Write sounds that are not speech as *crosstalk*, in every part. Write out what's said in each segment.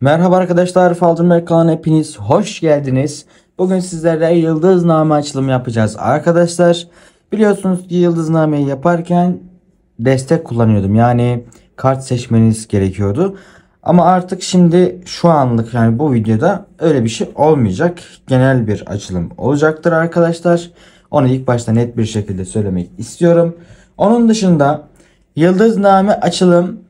Merhaba arkadaşlar Falcınberk Kalan hepiniz hoş geldiniz. Bugün sizlerle yıldızname açılımı yapacağız arkadaşlar. Biliyorsunuz ki yıldıznameyi yaparken destek kullanıyordum. Yani kart seçmeniz gerekiyordu. Ama artık şimdi şu anlık yani bu videoda öyle bir şey olmayacak. Genel bir açılım olacaktır arkadaşlar. Onu ilk başta net bir şekilde söylemek istiyorum. Onun dışında yıldızname açılım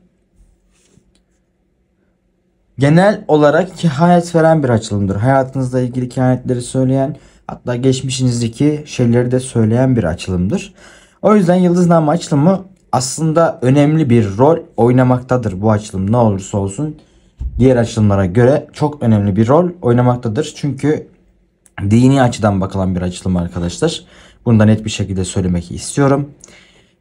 genel olarak kehanet veren bir açılımdır. Hayatınızla ilgili kehanetleri söyleyen hatta geçmişinizdeki şeyleri de söyleyen bir açılımdır. O yüzden yıldızname açılımı aslında önemli bir rol oynamaktadır bu açılım ne olursa olsun. Diğer açılımlara göre çok önemli bir rol oynamaktadır. Çünkü dini açıdan bakılan bir açılım arkadaşlar. Bunu da net bir şekilde söylemek istiyorum.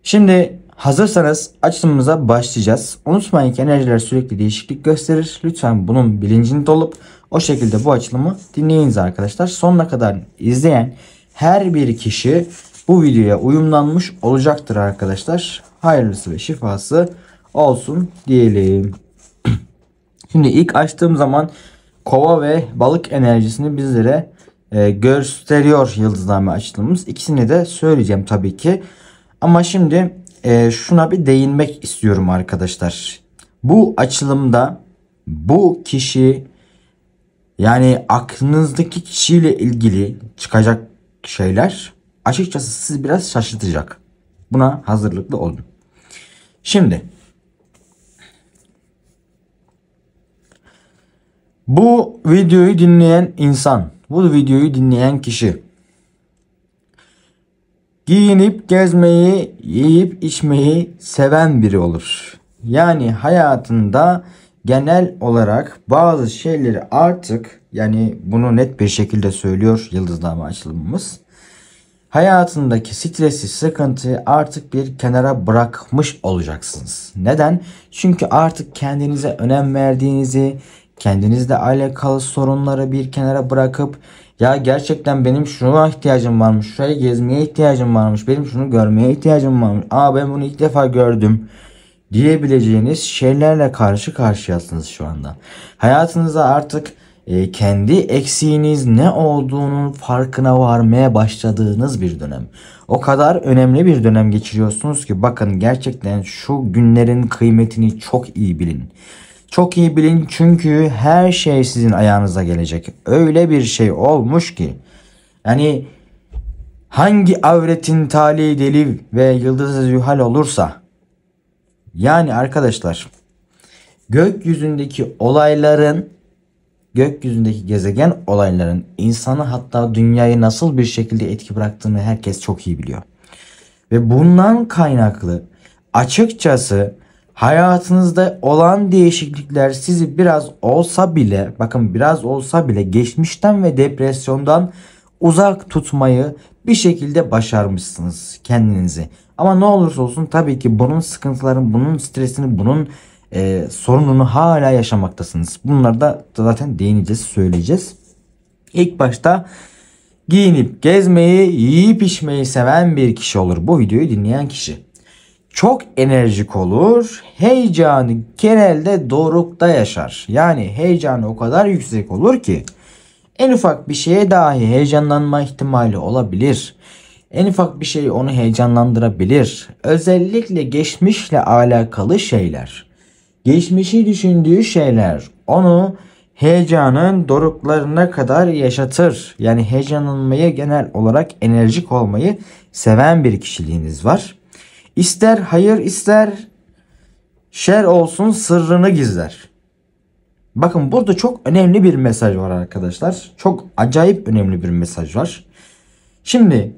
Şimdi Hazırsanız açılımımıza başlayacağız. Unutmayın ki enerjiler sürekli değişiklik gösterir. Lütfen bunun bilincinde dolup o şekilde bu açılımı dinleyiniz arkadaşlar. Sonuna kadar izleyen her bir kişi bu videoya uyumlanmış olacaktır arkadaşlar. Hayırlısı ve şifası olsun diyelim. *clears throat* Şimdi ilk açtığım zaman kova ve balık enerjisini bizlere e, gösteriyor yıldızname açılımımız. İkisini de söyleyeceğim tabii ki. Ama şimdi e, şuna bir değinmek istiyorum arkadaşlar. Bu açılımda bu kişi yani aklınızdaki kişiyle ilgili çıkacak şeyler açıkçası sizi biraz şaşırtacak. Buna hazırlıklı olun. Şimdi bu videoyu dinleyen insan, bu videoyu dinleyen kişi Giyinip gezmeyi, yiyip içmeyi seven biri olur. Yani hayatında genel olarak bazı şeyleri artık yani bunu net bir şekilde söylüyor yıldızlama açılımımız. Hayatındaki stresi, sıkıntıyı artık bir kenara bırakmış olacaksınız. Neden? Çünkü artık kendinize önem verdiğinizi, kendinizle alakalı sorunları bir kenara bırakıp ya gerçekten benim şuna ihtiyacım varmış. Şurayı gezmeye ihtiyacım varmış. Benim şunu görmeye ihtiyacım varmış. Aa ben bunu ilk defa gördüm diyebileceğiniz şeylerle karşı karşıyasınız şu anda. Hayatınıza artık e, kendi eksiğiniz ne olduğunun farkına varmaya başladığınız bir dönem. O kadar önemli bir dönem geçiriyorsunuz ki bakın gerçekten şu günlerin kıymetini çok iyi bilin. Çok iyi bilin çünkü her şey sizin ayağınıza gelecek. Öyle bir şey olmuş ki. Yani hangi avretin tali deli ve yıldızı zühal olursa. Yani arkadaşlar gökyüzündeki olayların gökyüzündeki gezegen olayların insanı hatta dünyayı nasıl bir şekilde etki bıraktığını herkes çok iyi biliyor. Ve bundan kaynaklı açıkçası Hayatınızda olan değişiklikler sizi biraz olsa bile bakın biraz olsa bile geçmişten ve depresyondan uzak tutmayı bir şekilde başarmışsınız kendinizi. Ama ne olursa olsun tabii ki bunun sıkıntıların, bunun stresini, bunun e, sorununu hala yaşamaktasınız. Bunları da zaten değineceğiz, söyleyeceğiz. İlk başta giyinip gezmeyi, yiyip içmeyi seven bir kişi olur. Bu videoyu dinleyen kişi çok enerjik olur. Heyecanı genelde dorukta yaşar. Yani heyecanı o kadar yüksek olur ki en ufak bir şeye dahi heyecanlanma ihtimali olabilir. En ufak bir şey onu heyecanlandırabilir. Özellikle geçmişle alakalı şeyler. Geçmişi düşündüğü şeyler onu heyecanın doruklarına kadar yaşatır. Yani heyecanlanmayı genel olarak enerjik olmayı seven bir kişiliğiniz var. İster hayır ister şer olsun sırrını gizler. Bakın burada çok önemli bir mesaj var arkadaşlar. Çok acayip önemli bir mesaj var. Şimdi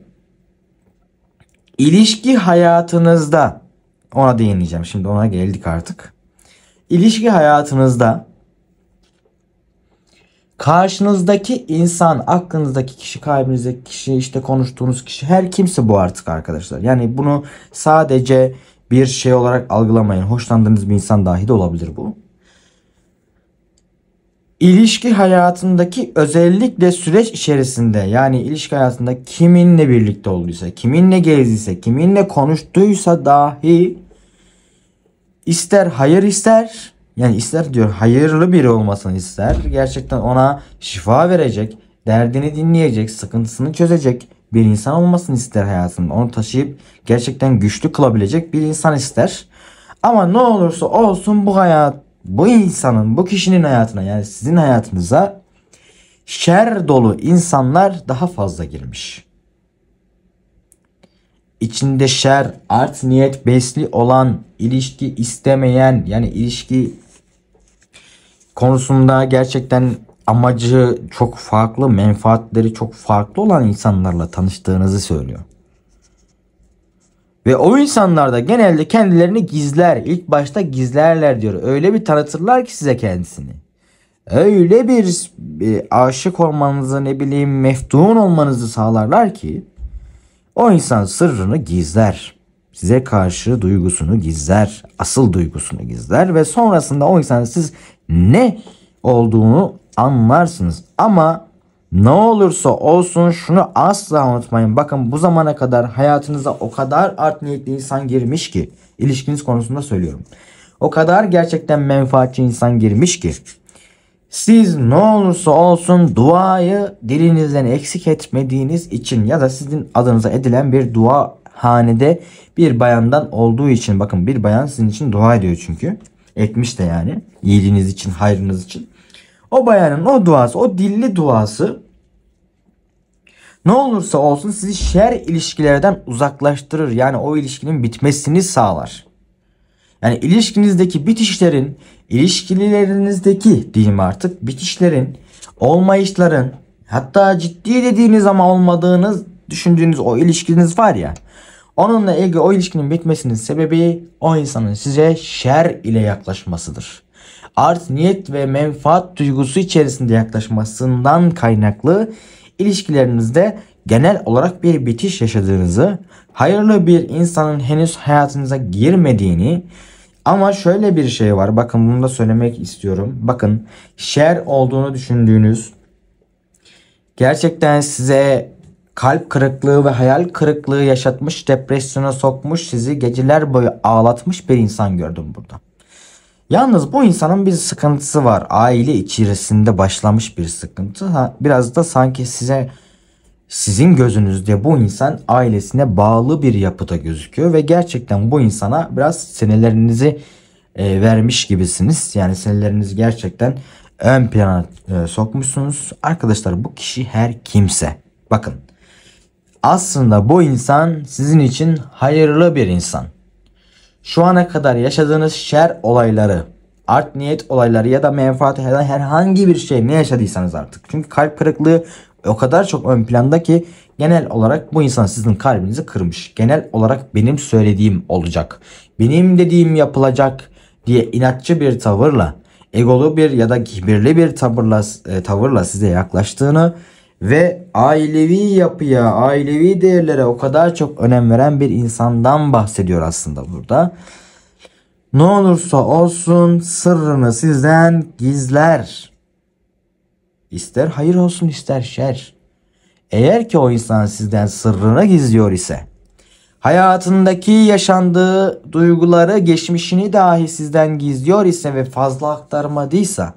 ilişki hayatınızda ona değineceğim. Şimdi ona geldik artık. İlişki hayatınızda Karşınızdaki insan, aklınızdaki kişi, kalbinizdeki kişi, işte konuştuğunuz kişi her kimse bu artık arkadaşlar. Yani bunu sadece bir şey olarak algılamayın. Hoşlandığınız bir insan dahi de olabilir bu. İlişki hayatındaki özellikle süreç içerisinde yani ilişki hayatında kiminle birlikte olduysa, kiminle gezdiyse, kiminle konuştuysa dahi ister hayır ister yani ister diyor hayırlı biri olmasını ister. Gerçekten ona şifa verecek, derdini dinleyecek, sıkıntısını çözecek bir insan olmasını ister hayatında. Onu taşıyıp gerçekten güçlü kılabilecek bir insan ister. Ama ne olursa olsun bu hayat, bu insanın, bu kişinin hayatına yani sizin hayatınıza şer dolu insanlar daha fazla girmiş. İçinde şer, art niyet besli olan, ilişki istemeyen yani ilişki konusunda gerçekten amacı çok farklı, menfaatleri çok farklı olan insanlarla tanıştığınızı söylüyor. Ve o insanlar da genelde kendilerini gizler. İlk başta gizlerler diyor. Öyle bir tanıtırlar ki size kendisini. Öyle bir e, aşık olmanızı ne bileyim meftun olmanızı sağlarlar ki o insan sırrını gizler. Size karşı duygusunu gizler. Asıl duygusunu gizler ve sonrasında o insan siz ne olduğunu anlarsınız. Ama ne olursa olsun şunu asla unutmayın. Bakın bu zamana kadar hayatınıza o kadar art niyetli insan girmiş ki ilişkiniz konusunda söylüyorum. O kadar gerçekten menfaatçi insan girmiş ki siz ne olursa olsun duayı dilinizden eksik etmediğiniz için ya da sizin adınıza edilen bir dua hanede bir bayandan olduğu için bakın bir bayan sizin için dua ediyor çünkü. Etmiş de yani. İyiliğiniz için, hayrınız için. O bayanın o duası, o dilli duası ne olursa olsun sizi şer ilişkilerden uzaklaştırır. Yani o ilişkinin bitmesini sağlar. Yani ilişkinizdeki bitişlerin, ilişkilerinizdeki diyeyim artık bitişlerin, olmayışların hatta ciddi dediğiniz ama olmadığınız düşündüğünüz o ilişkiniz var ya Onunla ilgili o ilişkinin bitmesinin sebebi o insanın size şer ile yaklaşmasıdır. Art niyet ve menfaat duygusu içerisinde yaklaşmasından kaynaklı ilişkilerinizde genel olarak bir bitiş yaşadığınızı, hayırlı bir insanın henüz hayatınıza girmediğini ama şöyle bir şey var. Bakın bunu da söylemek istiyorum. Bakın şer olduğunu düşündüğünüz gerçekten size kalp kırıklığı ve hayal kırıklığı yaşatmış, depresyona sokmuş, sizi geceler boyu ağlatmış bir insan gördüm burada. Yalnız bu insanın bir sıkıntısı var. Aile içerisinde başlamış bir sıkıntı. Ha, biraz da sanki size sizin gözünüzde bu insan ailesine bağlı bir yapıda gözüküyor ve gerçekten bu insana biraz senelerinizi e, vermiş gibisiniz. Yani senelerinizi gerçekten ön plana e, sokmuşsunuz. Arkadaşlar bu kişi her kimse. Bakın aslında bu insan sizin için hayırlı bir insan. Şu ana kadar yaşadığınız şer olayları, art niyet olayları ya da menfaat herhangi bir şey ne yaşadıysanız artık. Çünkü kalp kırıklığı o kadar çok ön planda ki genel olarak bu insan sizin kalbinizi kırmış. Genel olarak benim söylediğim olacak. Benim dediğim yapılacak diye inatçı bir tavırla, egolu bir ya da kibirli bir tavırla, e, tavırla size yaklaştığını ve ailevi yapıya, ailevi değerlere o kadar çok önem veren bir insandan bahsediyor aslında burada. Ne olursa olsun sırrını sizden gizler. İster hayır olsun ister şer. Eğer ki o insan sizden sırrını gizliyor ise hayatındaki yaşandığı duyguları geçmişini dahi sizden gizliyor ise ve fazla aktarmadıysa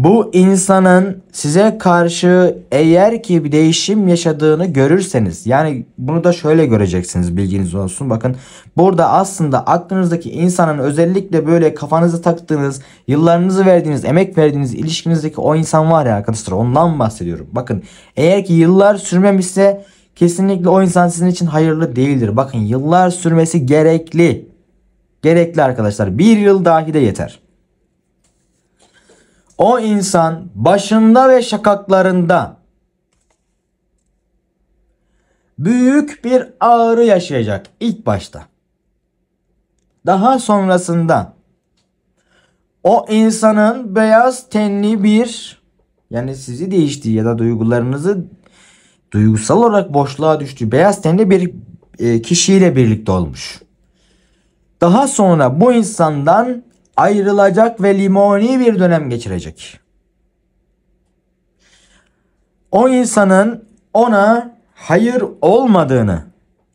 bu insanın size karşı eğer ki bir değişim yaşadığını görürseniz yani bunu da şöyle göreceksiniz bilginiz olsun. Bakın burada aslında aklınızdaki insanın özellikle böyle kafanızı taktığınız, yıllarınızı verdiğiniz, emek verdiğiniz ilişkinizdeki o insan var ya arkadaşlar ondan bahsediyorum. Bakın eğer ki yıllar sürmemişse kesinlikle o insan sizin için hayırlı değildir. Bakın yıllar sürmesi gerekli. Gerekli arkadaşlar. Bir yıl dahi de yeter. O insan başında ve şakaklarında büyük bir ağrı yaşayacak ilk başta. Daha sonrasında o insanın beyaz tenli bir yani sizi değiştiği ya da duygularınızı duygusal olarak boşluğa düştüğü beyaz tenli bir e, kişiyle birlikte olmuş. Daha sonra bu insandan ayrılacak ve limoni bir dönem geçirecek. O insanın ona hayır olmadığını,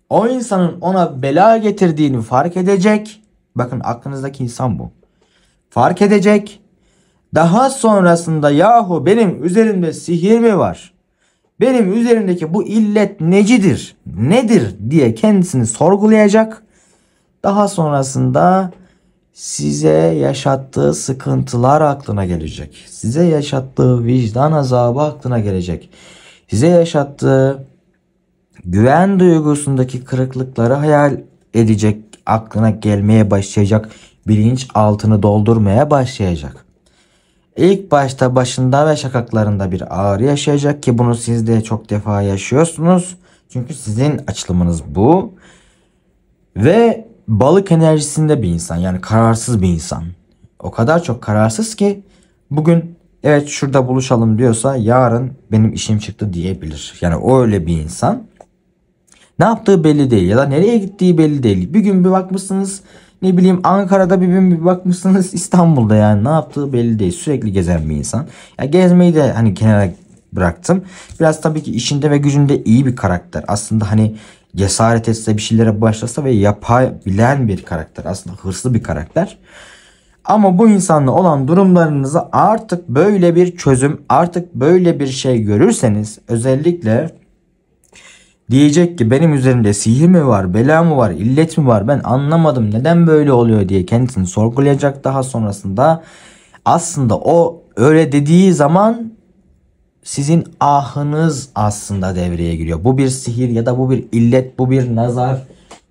o insanın ona bela getirdiğini fark edecek. Bakın aklınızdaki insan bu. Fark edecek. Daha sonrasında yahu benim üzerimde sihir mi var? Benim üzerimdeki bu illet necidir? Nedir diye kendisini sorgulayacak. Daha sonrasında size yaşattığı sıkıntılar aklına gelecek. Size yaşattığı vicdan azabı aklına gelecek. Size yaşattığı güven duygusundaki kırıklıkları hayal edecek, aklına gelmeye başlayacak, bilinç altını doldurmaya başlayacak. İlk başta başında ve şakaklarında bir ağrı yaşayacak ki bunu siz de çok defa yaşıyorsunuz. Çünkü sizin açılımınız bu. Ve balık enerjisinde bir insan yani kararsız bir insan. O kadar çok kararsız ki bugün evet şurada buluşalım diyorsa yarın benim işim çıktı diyebilir. Yani o öyle bir insan. Ne yaptığı belli değil ya da nereye gittiği belli değil. Bir gün bir bakmışsınız ne bileyim Ankara'da bir gün bir bakmışsınız *laughs* İstanbul'da yani ne yaptığı belli değil. Sürekli gezen bir insan. Ya gezmeyi de hani kenara bıraktım. Biraz tabii ki işinde ve gücünde iyi bir karakter. Aslında hani cesaret etse bir şeylere başlasa ve yapabilen bir karakter. Aslında hırslı bir karakter. Ama bu insanla olan durumlarınızı artık böyle bir çözüm, artık böyle bir şey görürseniz özellikle diyecek ki benim üzerinde sihir mi var, bela mı var, illet mi var ben anlamadım neden böyle oluyor diye kendisini sorgulayacak daha sonrasında aslında o öyle dediği zaman sizin ahınız aslında devreye giriyor. Bu bir sihir ya da bu bir illet, bu bir nazar,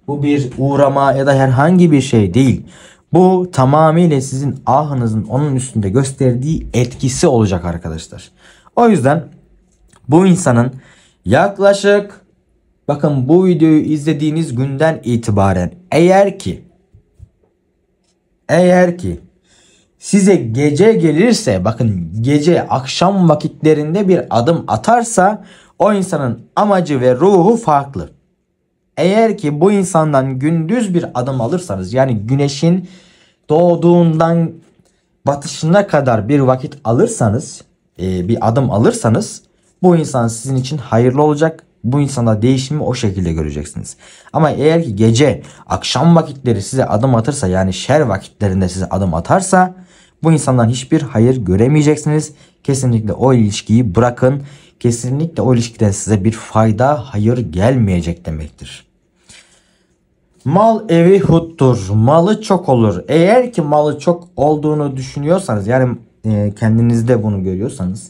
bu bir uğrama ya da herhangi bir şey değil. Bu tamamıyla sizin ahınızın onun üstünde gösterdiği etkisi olacak arkadaşlar. O yüzden bu insanın yaklaşık bakın bu videoyu izlediğiniz günden itibaren eğer ki eğer ki size gece gelirse bakın gece akşam vakitlerinde bir adım atarsa o insanın amacı ve ruhu farklı. Eğer ki bu insandan gündüz bir adım alırsanız yani güneşin doğduğundan batışına kadar bir vakit alırsanız e, bir adım alırsanız bu insan sizin için hayırlı olacak. Bu insanda değişimi o şekilde göreceksiniz. Ama eğer ki gece akşam vakitleri size adım atırsa yani şer vakitlerinde size adım atarsa bu insandan hiçbir hayır göremeyeceksiniz. Kesinlikle o ilişkiyi bırakın. Kesinlikle o ilişkiden size bir fayda, hayır gelmeyecek demektir. Mal evi huttur. Malı çok olur. Eğer ki malı çok olduğunu düşünüyorsanız yani e, kendinizde bunu görüyorsanız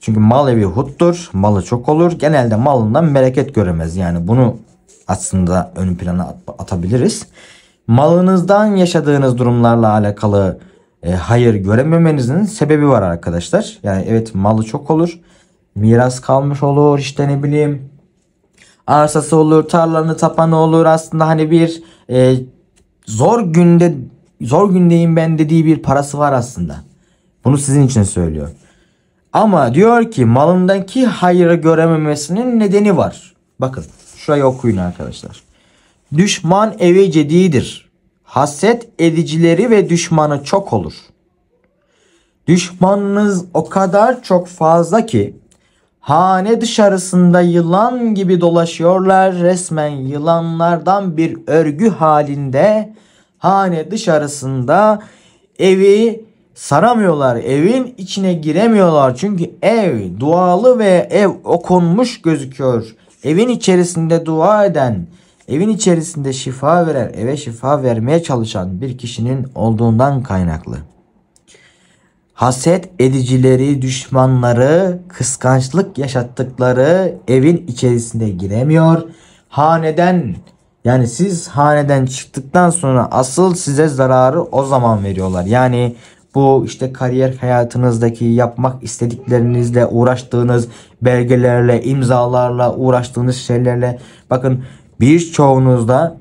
çünkü mal evi huttur. Malı çok olur. Genelde malından bereket göremez. Yani bunu aslında ön plana atabiliriz. Malınızdan yaşadığınız durumlarla alakalı e, hayır görememenizin sebebi var arkadaşlar. Yani evet malı çok olur. Miras kalmış olur işte ne bileyim. Arsası olur, tarlanı tapanı olur. Aslında hani bir e, zor günde zor gündeyim ben dediği bir parası var aslında. Bunu sizin için söylüyor. Ama diyor ki malındaki hayırı görememesinin nedeni var. Bakın şurayı okuyun arkadaşlar. Düşman eve cedidir haset edicileri ve düşmanı çok olur. Düşmanınız o kadar çok fazla ki hane dışarısında yılan gibi dolaşıyorlar resmen yılanlardan bir örgü halinde hane dışarısında evi saramıyorlar. Evin içine giremiyorlar. Çünkü ev dualı ve ev okunmuş gözüküyor. Evin içerisinde dua eden, evin içerisinde şifa veren, eve şifa vermeye çalışan bir kişinin olduğundan kaynaklı. Haset edicileri, düşmanları, kıskançlık yaşattıkları evin içerisinde giremiyor. Haneden yani siz haneden çıktıktan sonra asıl size zararı o zaman veriyorlar. Yani bu işte kariyer hayatınızdaki yapmak istediklerinizle uğraştığınız belgelerle, imzalarla uğraştığınız şeylerle bakın Birçoğunuzda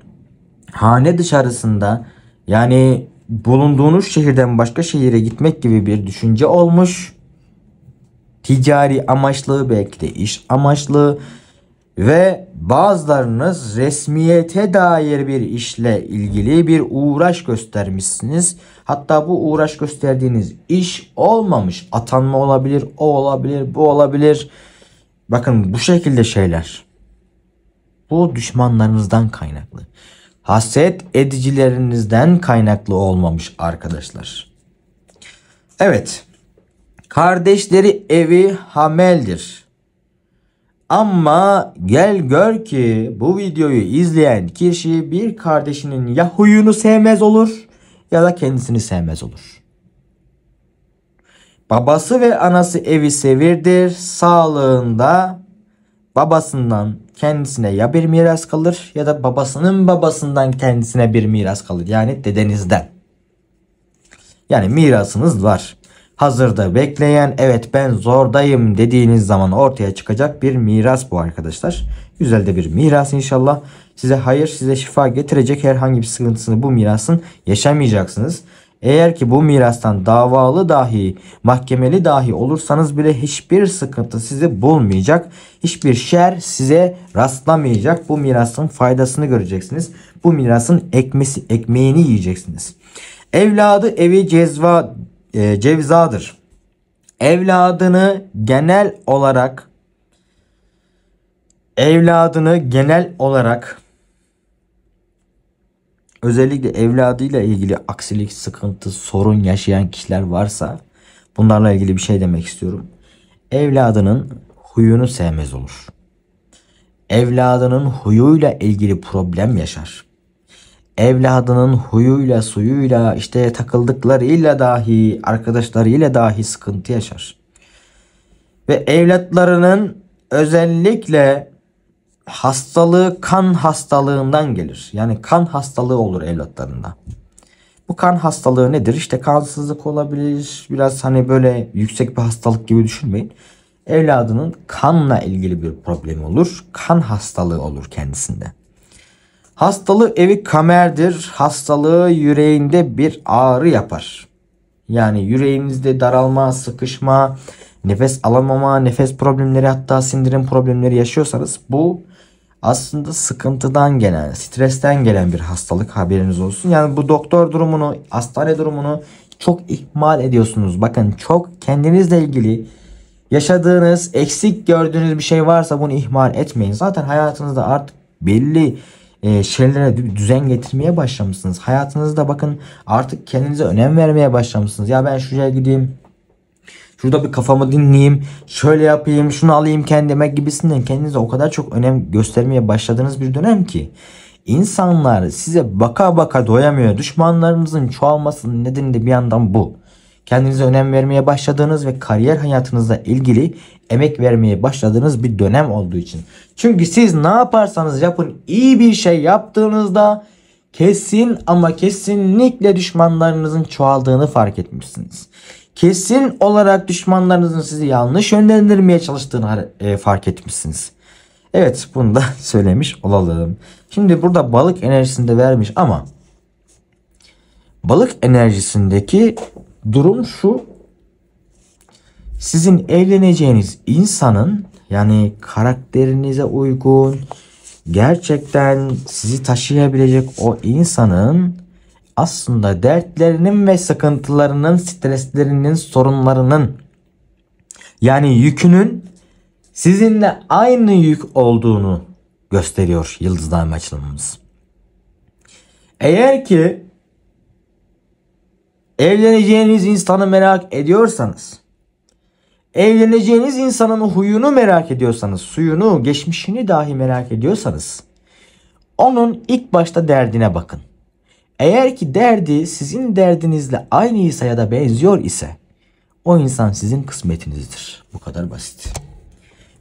hane dışarısında yani bulunduğunuz şehirden başka şehire gitmek gibi bir düşünce olmuş. Ticari amaçlı belki de iş amaçlı ve bazılarınız resmiyete dair bir işle ilgili bir uğraş göstermişsiniz. Hatta bu uğraş gösterdiğiniz iş olmamış. Atanma olabilir, o olabilir, bu olabilir. Bakın bu şekilde şeyler bu düşmanlarınızdan kaynaklı. Haset edicilerinizden kaynaklı olmamış arkadaşlar. Evet. Kardeşleri evi Hamel'dir. Ama gel gör ki bu videoyu izleyen kişi bir kardeşinin ya huyunu sevmez olur ya da kendisini sevmez olur. Babası ve anası evi sevirdir. Sağlığında babasından kendisine ya bir miras kalır ya da babasının babasından kendisine bir miras kalır. Yani dedenizden. Yani mirasınız var. Hazırda bekleyen evet ben zordayım dediğiniz zaman ortaya çıkacak bir miras bu arkadaşlar. Güzel de bir miras inşallah. Size hayır size şifa getirecek herhangi bir sıkıntısını bu mirasın yaşamayacaksınız. Eğer ki bu mirastan davalı dahi, mahkemeli dahi olursanız bile hiçbir sıkıntı sizi bulmayacak. Hiçbir şer size rastlamayacak. Bu mirasın faydasını göreceksiniz. Bu mirasın ekmesi, ekmeğini yiyeceksiniz. Evladı evi cezva, e, cevzadır. Evladını genel olarak evladını genel olarak Özellikle evladıyla ilgili aksilik, sıkıntı, sorun yaşayan kişiler varsa bunlarla ilgili bir şey demek istiyorum. Evladının huyunu sevmez olur. Evladının huyuyla ilgili problem yaşar. Evladının huyuyla, suyuyla, işte takıldıklarıyla dahi, arkadaşlarıyla dahi sıkıntı yaşar. Ve evlatlarının özellikle hastalığı kan hastalığından gelir. Yani kan hastalığı olur evlatlarında. Bu kan hastalığı nedir? İşte kansızlık olabilir. Biraz hani böyle yüksek bir hastalık gibi düşünmeyin. Evladının kanla ilgili bir problemi olur. Kan hastalığı olur kendisinde. Hastalığı evi kamerdir. Hastalığı yüreğinde bir ağrı yapar. Yani yüreğinizde daralma, sıkışma, nefes alamama, nefes problemleri hatta sindirim problemleri yaşıyorsanız bu aslında sıkıntıdan gelen, stresten gelen bir hastalık haberiniz olsun. Yani bu doktor durumunu, hastane durumunu çok ihmal ediyorsunuz. Bakın çok kendinizle ilgili yaşadığınız, eksik gördüğünüz bir şey varsa bunu ihmal etmeyin. Zaten hayatınızda artık belli e, şeylere düzen getirmeye başlamışsınız. Hayatınızda bakın artık kendinize önem vermeye başlamışsınız. Ya ben şuraya gideyim, Şurada bir kafamı dinleyeyim. Şöyle yapayım. Şunu alayım kendime gibisinden kendinize o kadar çok önem göstermeye başladığınız bir dönem ki. insanlar size baka baka doyamıyor. Düşmanlarınızın çoğalmasının nedeni de bir yandan bu. Kendinize önem vermeye başladığınız ve kariyer hayatınızla ilgili emek vermeye başladığınız bir dönem olduğu için. Çünkü siz ne yaparsanız yapın iyi bir şey yaptığınızda kesin ama kesinlikle düşmanlarınızın çoğaldığını fark etmişsiniz kesin olarak düşmanlarınızın sizi yanlış yönlendirmeye çalıştığını e, fark etmişsiniz. Evet bunu da *laughs* söylemiş olalım. Şimdi burada balık enerjisini de vermiş ama balık enerjisindeki durum şu. Sizin evleneceğiniz insanın yani karakterinize uygun gerçekten sizi taşıyabilecek o insanın aslında dertlerinin ve sıkıntılarının, streslerinin, sorunlarının yani yükünün sizinle aynı yük olduğunu gösteriyor yıldızname açılımımız. Eğer ki evleneceğiniz insanı merak ediyorsanız, evleneceğiniz insanın huyunu merak ediyorsanız, suyunu, geçmişini dahi merak ediyorsanız onun ilk başta derdine bakın. Eğer ki derdi sizin derdinizle aynıysa ya da benziyor ise o insan sizin kısmetinizdir. Bu kadar basit.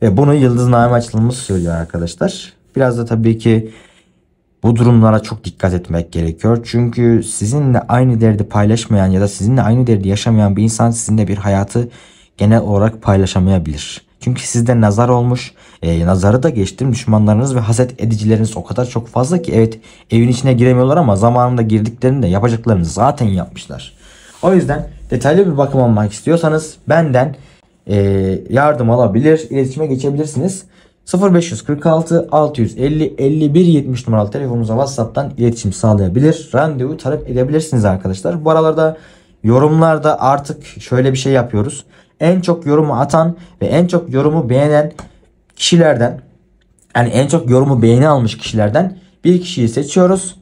Ve bunu Yıldız Naim açılımız söylüyor arkadaşlar. Biraz da tabii ki bu durumlara çok dikkat etmek gerekiyor. Çünkü sizinle aynı derdi paylaşmayan ya da sizinle aynı derdi yaşamayan bir insan sizinle bir hayatı genel olarak paylaşamayabilir. Çünkü sizde nazar olmuş. E, nazarı da geçtim. Düşmanlarınız ve haset edicileriniz o kadar çok fazla ki evet evin içine giremiyorlar ama zamanında girdiklerinde yapacaklarını zaten yapmışlar. O yüzden detaylı bir bakım almak istiyorsanız benden e, yardım alabilir, iletişime geçebilirsiniz. 0546 650 51 70 numaralı telefonunuza WhatsApp'tan iletişim sağlayabilir. Randevu talep edebilirsiniz arkadaşlar. Bu aralarda yorumlarda artık şöyle bir şey yapıyoruz en çok yorumu atan ve en çok yorumu beğenen kişilerden yani en çok yorumu beğeni almış kişilerden bir kişiyi seçiyoruz.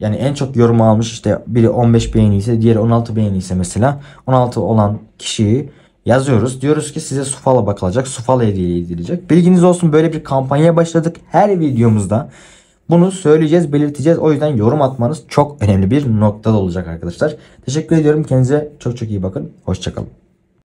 Yani en çok yorumu almış işte biri 15 beğeni ise diğeri 16 beğeni ise mesela 16 olan kişiyi yazıyoruz. Diyoruz ki size sufala bakılacak. Sufala hediye edilecek. Bilginiz olsun böyle bir kampanya başladık. Her videomuzda bunu söyleyeceğiz, belirteceğiz. O yüzden yorum atmanız çok önemli bir noktada olacak arkadaşlar. Teşekkür ediyorum. Kendinize çok çok iyi bakın. Hoşçakalın.